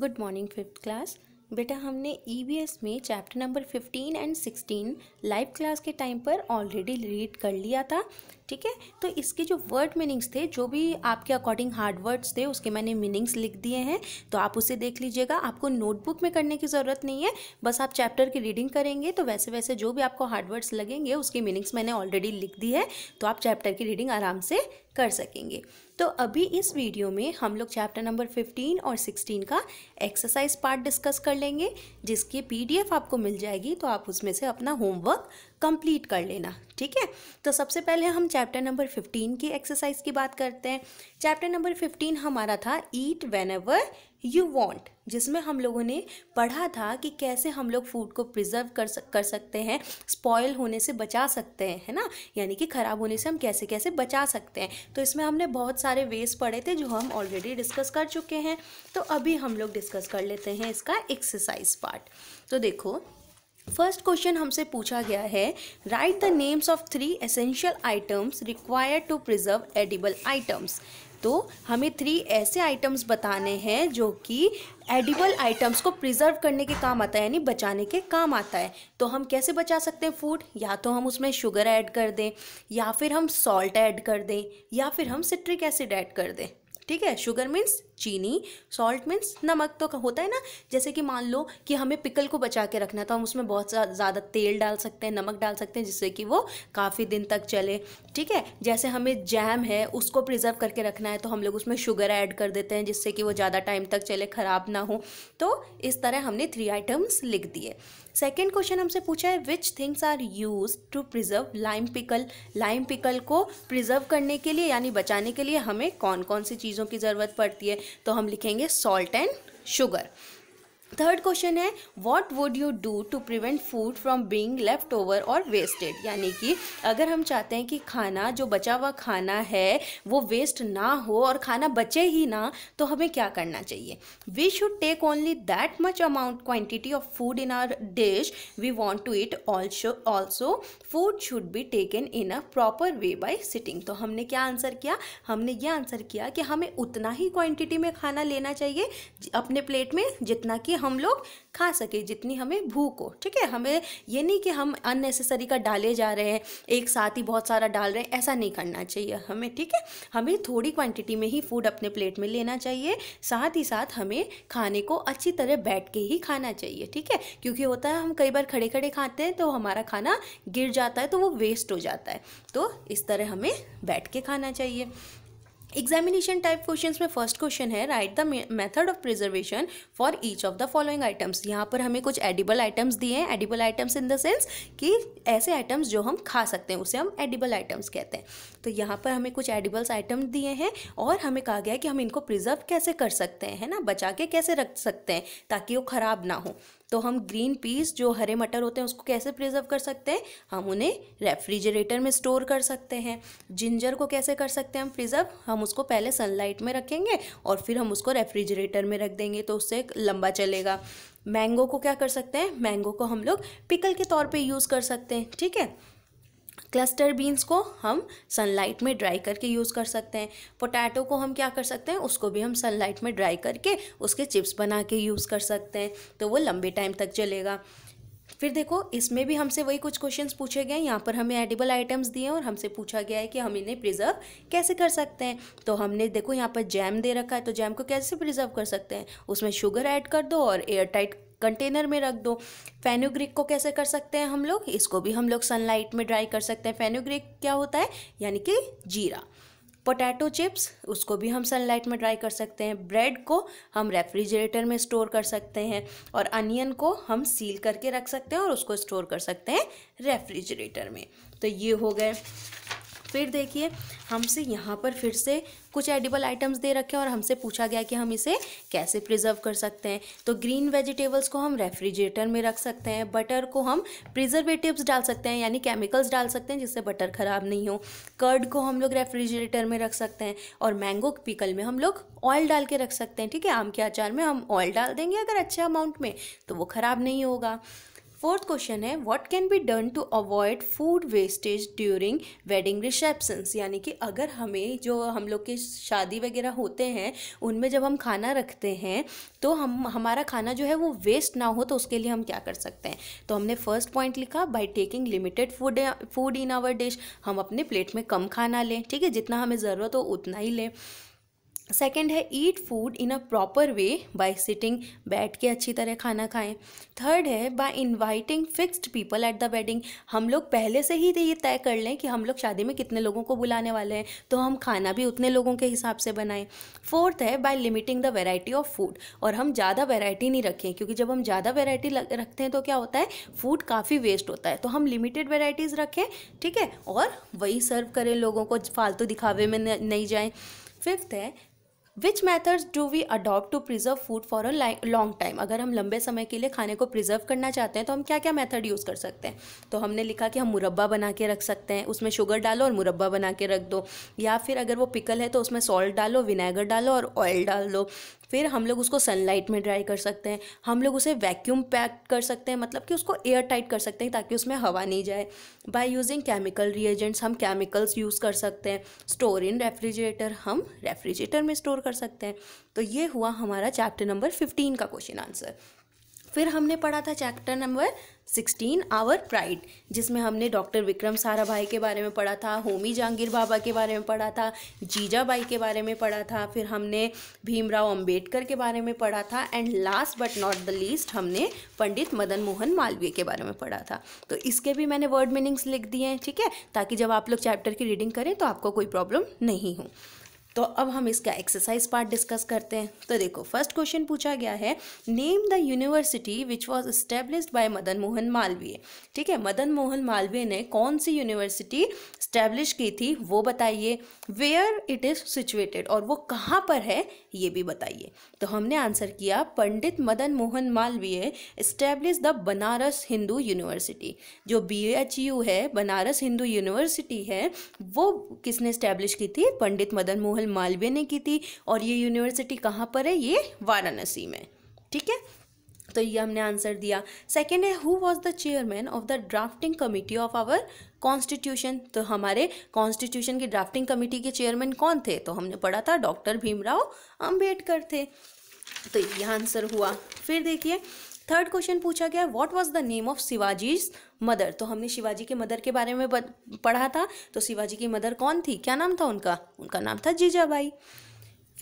Good morning fifth class बेटा हमने S e में chapter number fifteen and sixteen live class के time पर ऑलरेडी रीड कर लिया था ठीक है तो इसके जो वर्ड मीनिंग्स थे जो भी आपके अकॉर्डिंग हार्ड वर्ड्स थे उसके मैंने मीनिंग्स लिख दिए हैं तो आप उसे देख लीजिएगा आपको नोटबुक में करने की ज़रूरत नहीं है बस आप चैप्टर की रीडिंग करेंगे तो वैसे वैसे जो भी आपको हार्ड वर्ड्स लगेंगे उसकी मीनिंग्स मैंने ऑलरेडी लिख दी है तो आप चैप्टर की रीडिंग आराम से कर सकेंगे तो अभी इस वीडियो में हम लोग चैप्टर नंबर 15 और 16 का एक्सरसाइज पार्ट डिस्कस कर लेंगे जिसकी पीडीएफ आपको मिल जाएगी तो आप उसमें से अपना होमवर्क कंप्लीट कर लेना ठीक है तो सबसे पहले हम चैप्टर नंबर फिफ्टीन की एक्सरसाइज की बात करते हैं चैप्टर नंबर फिफ्टीन हमारा था eat whenever you want जिसमें हम लोगों ने पढ़ा था कि कैसे हम लोग फूड को प्रिजर्व कर सक, कर सकते हैं स्पॉयल होने से बचा सकते हैं है ना यानी कि ख़राब होने से हम कैसे कैसे बचा सकते हैं तो इसमें हमने बहुत सारे वेज पढ़े थे जो हम ऑलरेडी डिस्कस कर चुके हैं तो अभी हम लोग डिस्कस कर लेते हैं इसका एक्सरसाइज पार्ट तो देखो फर्स्ट क्वेश्चन हमसे पूछा गया है write the names of three essential items required to preserve edible items तो हमें थ्री ऐसे आइटम्स बताने हैं जो कि एडिबल आइटम्स को प्रिजर्व करने के काम आता है यानी बचाने के काम आता है तो हम कैसे बचा सकते हैं फूड या तो हम उसमें शुगर ऐड कर दें या फिर हम सॉल्ट ऐड कर दें या फिर हम सिट्रिक एसिड ऐड कर दें ठीक है शुगर मीन्स चीनी सॉल्ट मीन्स नमक तो होता है ना जैसे कि मान लो कि हमें पिकल को बचा के रखना तो हम उसमें बहुत ज़्यादा तेल डाल सकते हैं नमक डाल सकते हैं जिससे कि वो काफ़ी दिन तक चले ठीक है जैसे हमें जैम है उसको प्रिजर्व करके रखना है तो हम लोग उसमें शुगर ऐड कर देते हैं जिससे कि वो ज़्यादा टाइम तक चले ख़राब ना हो तो इस तरह हमने थ्री आइटम्स लिख दिए सेकेंड क्वेश्चन हमसे पूछा है which things are use to preserve lime pickle lime pickle को प्रिजर्व करने के लिए यानी बचाने के लिए हमें कौन कौन सी चीज़ों की ज़रूरत पड़ती है तो हम लिखेंगे salt and sugar third question है what would you do to prevent food from being left over और वेस्टेड यानी कि अगर हम चाहते हैं कि खाना जो बचा हुआ खाना है वो वेस्ट ना हो और खाना बचे ही ना तो हमें क्या करना चाहिए we should take only that much amount quantity of food in our dish we want to eat also also food should be taken in a proper way by sitting तो हमने क्या आंसर किया हमने ये आंसर किया कि हमें उतना ही क्वान्टिटी में खाना लेना चाहिए अपने प्लेट में जितना कि हम लोग खा सके जितनी हमें भूख हो ठीक है हमें ये नहीं कि हम अननेसेसरी का डाले जा रहे हैं एक साथ ही बहुत सारा डाल रहे हैं ऐसा नहीं करना चाहिए हमें ठीक है हमें थोड़ी क्वांटिटी में ही फूड अपने प्लेट में लेना चाहिए साथ ही साथ हमें खाने को अच्छी तरह बैठ के ही खाना चाहिए ठीक है क्योंकि होता है हम कई बार खड़े खड़े खाते हैं तो हमारा खाना गिर जाता है तो वो वेस्ट हो जाता है तो इस तरह हमें बैठ के खाना चाहिए एग्जामिनेशन टाइप क्वेश्चंस में फर्स्ट क्वेश्चन है write the method of preservation for each of the following items यहाँ पर हमें कुछ एडिबल आइटम्स दिए हैं edible items in the sense कि ऐसे आइटम्स जो हम खा सकते हैं उसे हम एडिबल आइटम्स कहते हैं तो यहाँ पर हमें कुछ एडिबल्स आइटम दिए हैं और हमें कहा गया है कि हम इनको प्रिजर्व कैसे कर सकते हैं है ना बचा के कैसे रख सकते हैं ताकि वो ख़राब ना हो तो हम ग्रीन पीस जो हरे मटर होते हैं उसको कैसे प्रिजर्व कर सकते हैं हम उन्हें रेफ्रिजरेटर में स्टोर कर सकते हैं जिंजर को कैसे कर सकते हैं हम प्रिजर्व हम उसको पहले सनलाइट में रखेंगे और फिर हम उसको रेफ्रिजरेटर में रख देंगे तो उससे लंबा चलेगा मैंगो को क्या कर सकते हैं मैंगो को हम लोग पिकल के तौर पे यूज़ कर सकते हैं ठीक है क्लस्टर बीन्स को हम सनलाइट में ड्राई करके यूज़ कर सकते हैं पोटैटो को हम क्या कर सकते हैं उसको भी हम सनलाइट में ड्राई करके उसके चिप्स बना के यूज़ कर सकते हैं तो वो लंबे टाइम तक चलेगा फिर देखो इसमें भी हमसे वही कुछ क्वेश्चंस पूछे गए हैं यहाँ पर हमें एडिबल आइटम्स दिए और हमसे पूछा गया है कि हम इन्हें प्रिजर्व कैसे कर सकते हैं तो हमने देखो यहाँ पर जैम दे रखा है तो जैम को कैसे प्रिजर्व कर सकते हैं उसमें शुगर ऐड कर दो और एयर टाइट कंटेनर में रख दो फेनोग्रिक को कैसे कर सकते हैं हम लोग इसको भी हम लोग सनलाइट में ड्राई कर सकते हैं फेनोग्रिक क्या होता है यानी कि जीरा पोटैटो चिप्स उसको भी हम सनलाइट में ड्राई कर सकते हैं ब्रेड को हम रेफ्रिजरेटर में स्टोर कर सकते हैं और अनियन को हम सील करके रख सकते हैं और उसको स्टोर कर सकते हैं रेफ्रिजरेटर में तो ये हो गए फिर देखिए हमसे यहाँ पर फिर से कुछ एडिबल आइटम्स दे रखे हैं और हमसे पूछा गया कि हम इसे कैसे प्रिजर्व कर सकते हैं तो ग्रीन वेजिटेबल्स को हम रेफ्रिजरेटर में रख सकते हैं बटर को हम प्रिजर्वेटिव्स डाल सकते हैं यानी केमिकल्स डाल सकते हैं जिससे बटर ख़राब नहीं हो कर्ड को हम लोग रेफ्रिजरेटर में रख सकते हैं और मैंगो पिकल में हम लोग ऑयल डाल के रख सकते हैं ठीक है आम के अचार में हम ऑयल डाल देंगे अगर अच्छे अमाउंट में तो वो ख़राब नहीं होगा फोर्थ क्वेश्चन है what can be done to avoid food wastage during wedding receptions यानी कि अगर हमें जो हम लोग के शादी वगैरह होते हैं उनमें जब हम खाना रखते हैं तो हम हमारा खाना जो है वो वेस्ट ना हो तो उसके लिए हम क्या कर सकते हैं तो हमने फर्स्ट पॉइंट लिखा by taking limited food food in our dish हम अपने प्लेट में कम खाना लें ठीक है जितना हमें ज़रूरत हो उतना ही लें सेकेंड है eat food in a proper way by sitting बैठ के अच्छी तरह खाना खाएं थर्ड है by inviting fixed people at the wedding हम लोग पहले से ही ये तय कर लें कि हम लोग शादी में कितने लोगों को बुलाने वाले हैं तो हम खाना भी उतने लोगों के हिसाब से बनाएं फोर्थ है by limiting the variety of food और हम ज़्यादा वेराइटी नहीं रखें क्योंकि जब हम ज़्यादा वेराइटी रखते हैं तो क्या होता है फूड काफ़ी वेस्ट होता है तो हम लिमिटेड वेराइटीज़ रखें ठीक है और वही सर्व करें लोगों को फालतू दिखावे में नहीं जाएँ फिफ्थ है which methods do we adopt to preserve food for a long time अगर हम लंबे समय के लिए खाने को प्रिजर्व करना चाहते हैं तो हम क्या क्या मैथड यूज़ कर सकते हैं तो हमने लिखा कि हम मुरब्बा बना के रख सकते हैं उसमें शुगर डालो और मुरब्बा बना के रख दो या फिर अगर वो पिकल है तो उसमें सॉल्ट डालो विनेगर डालो और ऑयल डाल दो फिर हम लोग उसको सनलाइट में ड्राई कर सकते हैं हम लोग उसे वैक्यूम पैक कर सकते हैं मतलब कि उसको एयर टाइट कर सकते हैं ताकि उसमें हवा नहीं जाए बाय यूजिंग केमिकल रिएजेंट्स हम केमिकल्स यूज़ कर सकते हैं स्टोर इन रेफ्रिजरेटर हम रेफ्रिजरेटर में स्टोर कर सकते हैं तो ये हुआ हमारा चैप्टर नंबर फिफ्टीन का क्वेश्चन आंसर फिर हमने पढ़ा था chapter number sixteen our pride जिसमें हमने डॉक्टर विक्रम साराभाई के बारे में पढ़ा था होमी जहांगीर बाबा के बारे में पढ़ा था जीजाबाई के बारे में पढ़ा था फिर हमने भीमराव अंबेडकर के बारे में पढ़ा था and last but not the least हमने पंडित मदन मोहन मालवीय के बारे में पढ़ा था तो इसके भी मैंने वर्ड मीनिंग्स लिख दिए हैं ठीक है ताकि जब आप लोग चैप्टर की रीडिंग करें तो आपको कोई प्रॉब्लम नहीं हो तो अब हम इसका एक्सरसाइज पार्ट डिस्कस करते हैं तो देखो फर्स्ट क्वेश्चन पूछा गया है name the university which was establish by Madan Mohan Malaviya ठीक है मदन मोहन मालवीय ने कौन सी यूनिवर्सिटी स्टैब्लिश की थी वो बताइए वेयर इट इज़ सिचुएटेड और वो कहाँ पर है ये भी बताइए तो हमने आंसर किया Pandit Madan Mohan Malaviya establish the Banaras Hindu university जो बी एच यू है बनारस हिंदू यूनिवर्सिटी है वो किसने इस्टेब्लिश की थी पंडित मदन मोहन मालवीय ने की थी और ये यूनिवर्सिटी कहाँ पर है ये वाराणसी में ठीक है तो ये हमने आंसर दिया सेकेंड है who was the chairman of the drafting committee of our constitution तो हमारे कॉन्स्टिट्यूशन की ड्राफ्टिंग कमिटी के चेयरमैन कौन थे तो हमने पढ़ा था डॉक्टर भीमराव अम्बेडकर थे तो ये आंसर हुआ फिर देखिए थर्ड क्वेश्चन पूछा गया what was the name of Shivaji's mother तो हमने शिवाजी के मदर के बारे में पढ़ा था तो शिवाजी की मदर कौन थी क्या नाम था उनका उनका नाम था जीजाबाई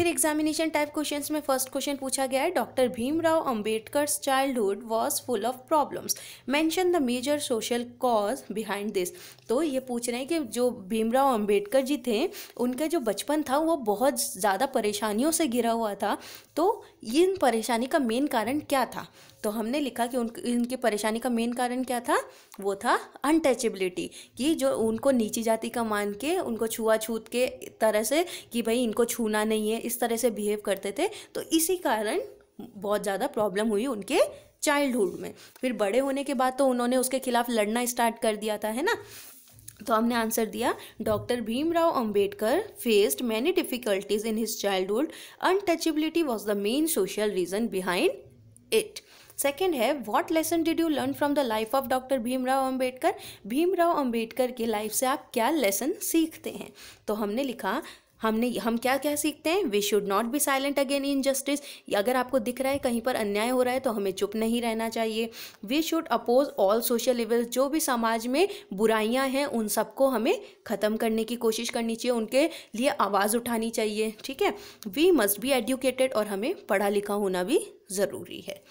फिर एग्जामिनेशन टाइप क्वेश्चंस में फर्स्ट क्वेश्चन पूछा गया है doctor Bhimrao Ambedkar's childhood was full of problems mention the major social cause behind this तो ये पूछ रहे हैं कि जो भीमराव अंबेडकर जी थे उनका जो बचपन था वो बहुत ज़्यादा परेशानियों से घिरा हुआ था तो इन परेशानी का मेन कारण क्या था तो हमने लिखा कि उन इनकी परेशानी का मेन कारण क्या था वो था अनटचेबिलिटी कि जो उनको नीची जाति का मान के उनको छुआ छूत के तरह से कि भाई इनको छूना नहीं है इस तरह से बिहेव करते थे तो इसी कारण बहुत ज़्यादा प्रॉब्लम हुई उनके चाइल्डहुड में फिर बड़े होने के बाद तो उन्होंने उसके खिलाफ लड़ना स्टार्ट कर दिया था है ना तो हमने आंसर दिया doctor Bhimrao Ambedkar faced many difficulties in his childhood untouchability was the main social reason behind it second है what lesson did you learn from the life of doctor Bhimrao Ambedkar Bhimrao Ambedkar की लाइफ से आप क्या लेसन सीखते हैं तो हमने लिखा हमने हम क्या क्या सीखते हैं we should not be silent again injustice अगर आपको दिख रहा है कहीं पर अन्याय हो रहा है तो हमें चुप नहीं रहना चाहिए we should oppose all social evils जो भी समाज में बुराइयां हैं उन सबको हमें ख़त्म करने की कोशिश करनी चाहिए उनके लिए आवाज़ उठानी चाहिए ठीक है वी मस्ट बी एडुकेटेड और हमें पढ़ा लिखा होना भी ज़रूरी है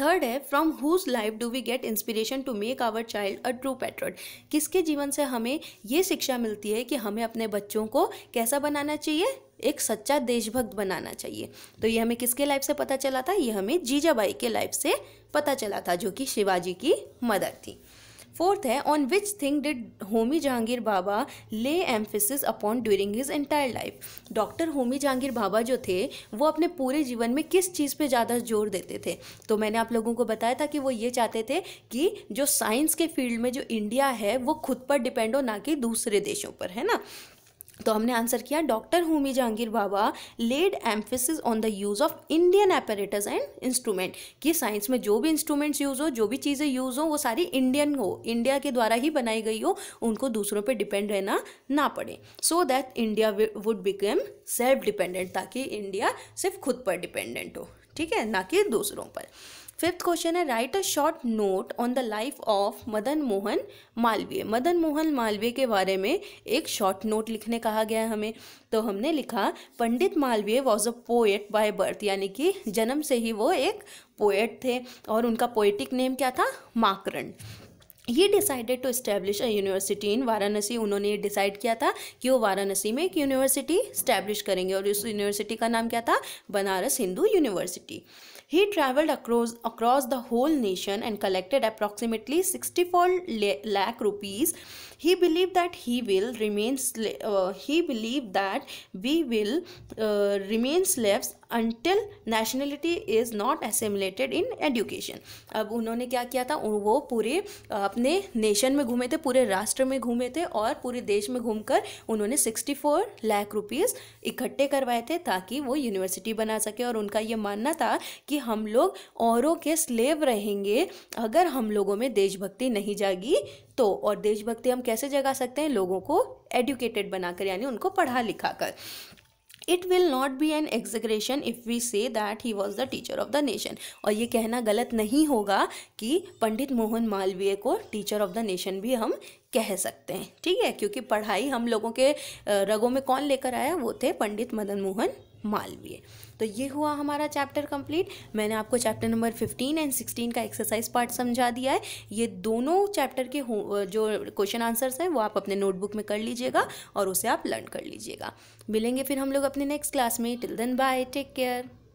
थर्ड है from whose life do we get inspiration to make our child a true patriot किसके जीवन से हमें ये शिक्षा मिलती है कि हमें अपने बच्चों को कैसा बनाना चाहिए एक सच्चा देशभक्त बनाना चाहिए तो ये हमें किसके लाइफ से पता चला था ये हमें जीजाबाई के लाइफ से पता चला था जो कि शिवाजी की मदर थी फोर्थ है on which thing did Homi Jehangir Bhabha lay emphasis upon during his entire life doctor Homi Jehangir Bhabha जो थे वो अपने पूरे जीवन में किस चीज़ पे ज़्यादा जोर देते थे तो मैंने आप लोगों को बताया था कि वो ये चाहते थे कि जो साइंस के फील्ड में जो इंडिया है वो खुद पर डिपेंड हो ना कि दूसरे देशों पर है ना तो हमने आंसर किया doctor Homi Jehangir Bhabha laid emphasis on the use of Indian apparatus and instrument कि साइंस में जो भी इंस्ट्रूमेंट्स यूज़ हो जो भी चीज़ें यूज़ हो वो सारी इंडियन हो इंडिया के द्वारा ही बनाई गई हो उनको दूसरों पे डिपेंड रहना ना पड़े so that India would become self dependent ताकि इंडिया सिर्फ खुद पर डिपेंडेंट हो ठीक है ना कि दूसरों पर फिफ्थ क्वेश्चन है write a short note on the life of Madan Mohan Malaviya Madan Mohan Malaviya के बारे में एक शॉर्ट नोट लिखने कहा गया है हमें तो हमने लिखा Pandit Malaviya was a poet by birth यानी कि जन्म से ही वो एक पोएट थे और उनका पोएटिक नेम क्या था माकरण ये decided to establish a university in Varanasi उन्होंने ये डिसाइड किया था कि वो वाराणसी में एक यूनिवर्सिटी स्टैब्लिश करेंगे और उस यूनिवर्सिटी का नाम क्या था Banaras Hindu university He traveled across, across the whole nation and collected approximately 64 lakh rupees. He believed that he will remain, uh, he believed that we will uh, remain slaves until nationality is not assimilated in education अब उन्होंने क्या किया था वो पूरे अपने nation में घूमे थे पूरे राष्ट्र में घूमे थे और पूरे देश में घूमकर उन्होंने 64 लाख रुपीस इकट्ठे करवाए थे ताकि वो यूनिवर्सिटी बना सके और उनका ये मानना था कि हम लोग औरों के स्लेव रहेंगे अगर हम लोगों में देशभक्ति नहीं जागी तो और देशभक्ति हम कैसे जगा सकते हैं लोगों को एडुकेटेड बनाकर यानी उनको पढ़ा लिखा कर it will not be an exaggeration if we say that he was the teacher of the nation और ये कहना गलत नहीं होगा कि पंडित मोहन मालवीय को टीचर ऑफ द नेशन भी हम कह सकते हैं ठीक है क्योंकि पढ़ाई हम लोगों के रगों में कौन लेकर आया वो थे पंडित मदन मोहन मालवीय तो ये हुआ हमारा चैप्टर कंप्लीट मैंने आपको चैप्टर नंबर 15 एंड 16 का एक्सरसाइज पार्ट समझा दिया है ये दोनों चैप्टर के जो क्वेश्चन आंसर्स हैं वो आप अपने नोटबुक में कर लीजिएगा और उसे आप लर्न कर लीजिएगा मिलेंगे फिर हम लोग अपने नेक्स्ट क्लास में till then bye take care